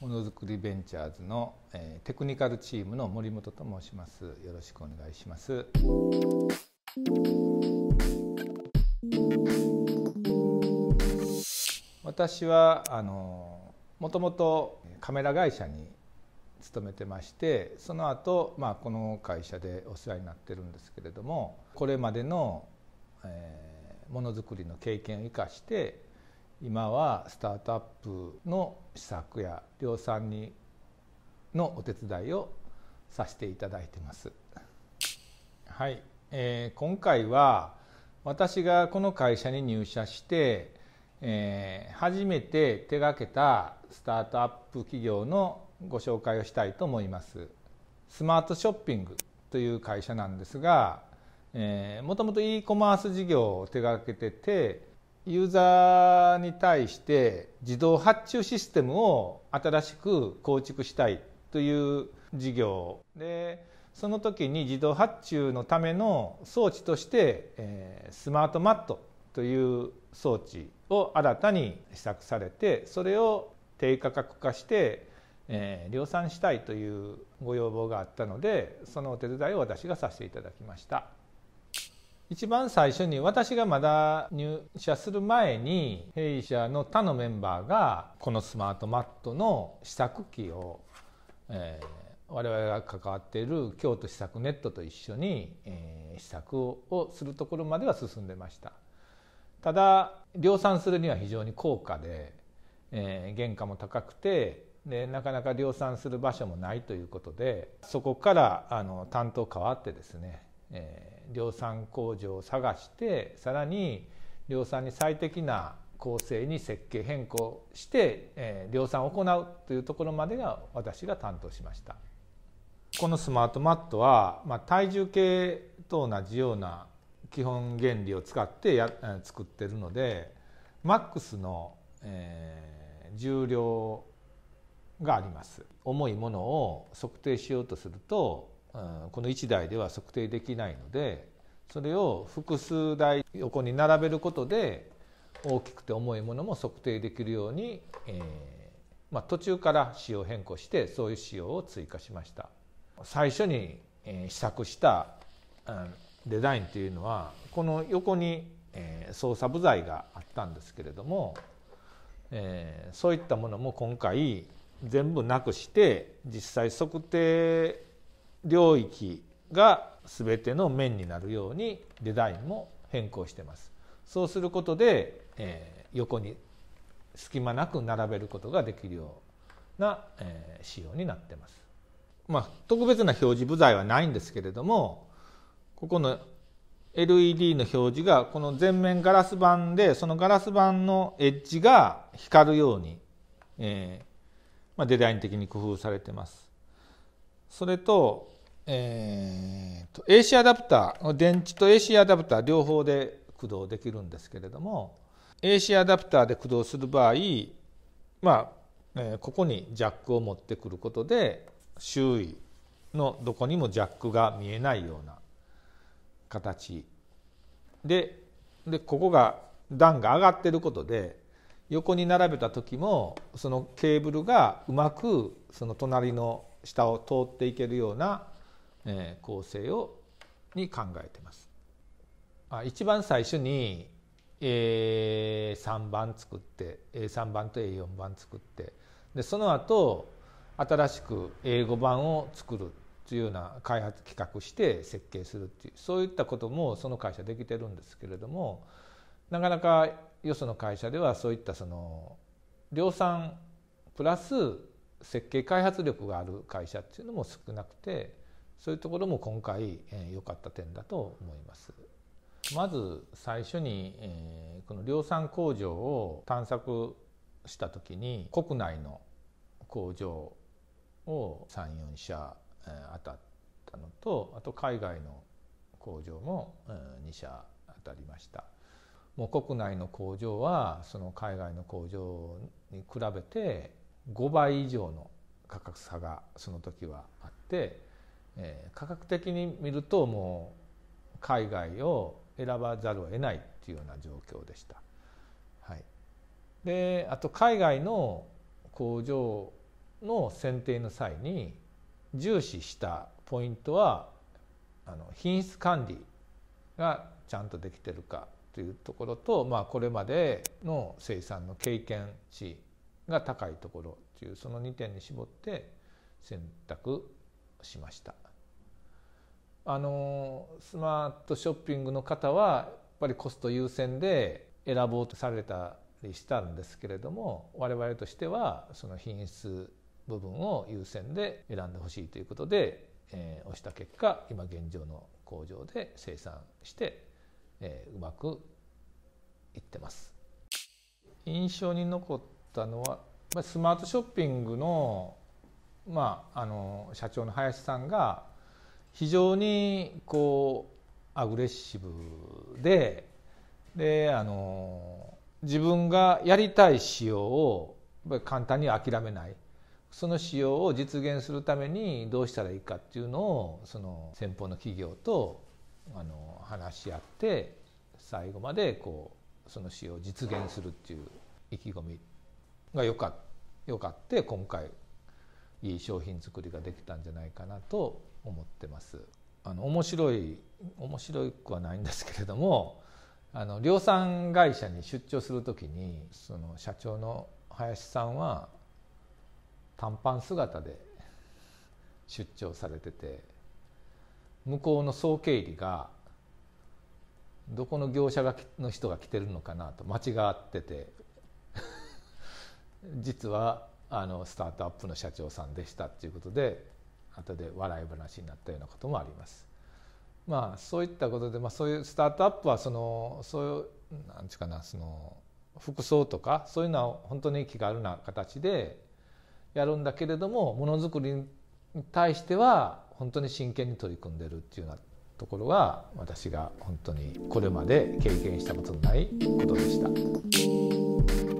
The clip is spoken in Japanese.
ものづくりベンチャーズの、えー、テクニカルチームの森本と申しますよろしくお願いします私はあのもともとカメラ会社に勤めてましてその後、まあこの会社でお世話になってるんですけれどもこれまでの、えー、ものづくりの経験を生かして今はスタートアップの施策や量産にのお手伝いをさせていただいてます。はい、えー、今回は私がこの会社に入社して、えー、初めて手掛けたスタートアップ企業のご紹介をしたいと思います。スマートショッピングという会社なんですがえもともと e コマース事業を手掛けててユーザーに対して自動発注システムを新しく構築したいという事業でその時に自動発注のための装置として、えスマートマットという装置を新たに試作されてそれを低価格化して、え量産したいというご要望があったのでそのお手伝いを私がさせていただきました。一番最初に私がまだ入社する前に弊社の他のメンバーがこのスマートマットの試作機を、えー、我々が関わっている京都試作ネットと一緒に、えー、試作をするところまでは進んでましたただ量産するには非常に高価で、えー、原価も高くてでなかなか量産する場所もないということでそこからあの担当変わってですねえー、量産工場を探してさらに量産に最適な構成に設計変更して、えー、量産を行うというところまでが私が担当しましたこのスマートマットは、まあ、体重計と同じような基本原理を使ってや作ってるのでマックスの、えー、重量があります重いものを測定しようとするとこの1台では測定できないのでそれを複数台横に並べることで大きくて重いものも測定できるように、えま途中から仕様変更してそういう仕様を追加しました最初に、え試作した、デザインというのはこの横に、え操作部材があったんですけれども、えそういったものも今回全部なくして実際測定領域が全ての面になるようにデザインも変更してますそうすることで、えー、横に隙間なく並べることができるような、えー、仕様になってます、まあ、特別な表示部材はないんですけれどもここの LED の表示がこの全面ガラス板でそのガラス板のエッジが光るように、えーまあ、デザイン的に工夫されてますそれとえと、AC アダプター電池と AC アダプター両方で駆動できるんですけれども AC アダプターで駆動する場合まあ、えここにジャックを持ってくることで周囲のどこにもジャックが見えないような形ででここが段が上がってることで横に並べた時もそのケーブルがうまくその隣の下を通っていけるようなえー、構成をに考えてます。あ一番最初に、え3番作って A3 番と A4 番作ってでその後新しく英語版を作るというような開発企画して設計するっていうそういったこともその会社できてるんですけれどもなかなかよその会社ではそういったその量産プラス設計開発力がある会社っていうのも少なくて。そういうところも今回良かった点だと思います。まず最初に、えー、この量産工場を探索した時に国内の工場を34社、えー、当たったのとあと海外の工場も、えー、2社当たりました。もう国内の工場はその海外の工場に比べて5倍以上の価格差がその時はあってえー、価格的に見るともう海外を選ばざるを得ないっていうような状況でした。はい、であと海外の工場の選定の際に重視したポイントはあの品質管理がちゃんとできてるかというところと、まあ、これまでの生産の経験値が高いところというその2点に絞って選択しましたあのスマートショッピングの方はやっぱりコスト優先で選ぼうとされたりしたんですけれども我々としてはその品質部分を優先で選んでほしいということで、えー、押した結果今現状の工場で生産して、えー、うまくいってます印象に残ったのはスマートショッピングのまあ、あの社長の林さんが非常にこうアグレッシブでであの自分がやりたい仕様を簡単に諦めないその仕様を実現するためにどうしたらいいかっていうのをその先方の企業とあの話し合って最後までこうその仕様を実現するっていう意気込みがよかよかって今回いい商品作りができたんじゃないかなと思ってます。あの面白い面白くはないんですけれどもあの量産会社に出張する時にその社長の林さんは短パン姿で 出張されてて向こうの総経理がどこの業者がの人が来てるのかなと間違ってて 実はあのスタートアップの社長さんでしたっていうことで後で笑い話になったようなこともあります。まあ、そういったことで、まあ、そういうスタートアップはそのそういう何て言うかなその服装とかそういうのは本当に気軽な形でやるんだけれどもものづくりに対しては本当に真剣に取り組んでるっていうようなところは私が本当にこれまで経験したことのないことでした。